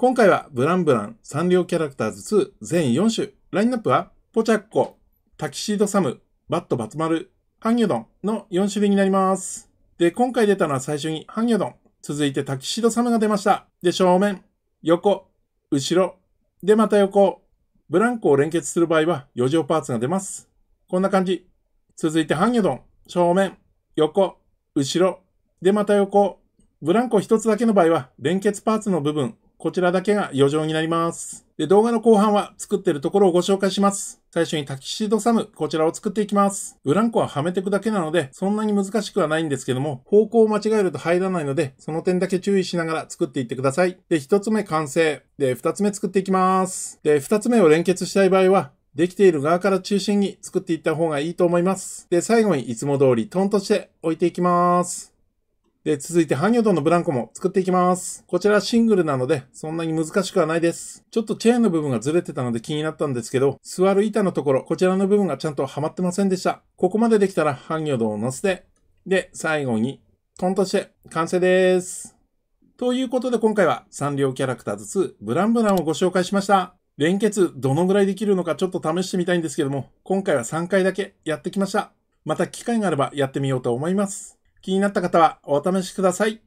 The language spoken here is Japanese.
今回はブランブランサンリオキャラクターズ2全4種。ラインナップは、ポチャッコ、タキシードサム、バットバツマル、ハンギョドンの4種類になります。で、今回出たのは最初にハンギョドン、続いてタキシードサムが出ました。で、正面、横、後ろ、で、また横。ブランコを連結する場合は余剰パーツが出ます。こんな感じ。続いてハンギョドン、正面、横、後ろ、で、また横。ブランコ一つだけの場合は連結パーツの部分、こちらだけが余剰になります。で、動画の後半は作ってるところをご紹介します。最初にタキシードサム、こちらを作っていきます。ブランコははめていくだけなので、そんなに難しくはないんですけども、方向を間違えると入らないので、その点だけ注意しながら作っていってください。で、一つ目完成。で、二つ目作っていきます。で、二つ目を連結したい場合は、できている側から中心に作っていった方がいいと思います。で、最後にいつも通りトンとして置いていきます。で、続いて、ハョドンのブランコも作っていきます。こちらシングルなので、そんなに難しくはないです。ちょっとチェーンの部分がずれてたので気になったんですけど、座る板のところ、こちらの部分がちゃんとはまってませんでした。ここまでできたら、ハョドンを乗せて、で、最後に、トンとして、完成です。ということで今回はサンリオキャラクターズ2ブランブランをご紹介しました。連結どのぐらいできるのかちょっと試してみたいんですけども、今回は3回だけやってきました。また機会があればやってみようと思います。気になった方はお試しください。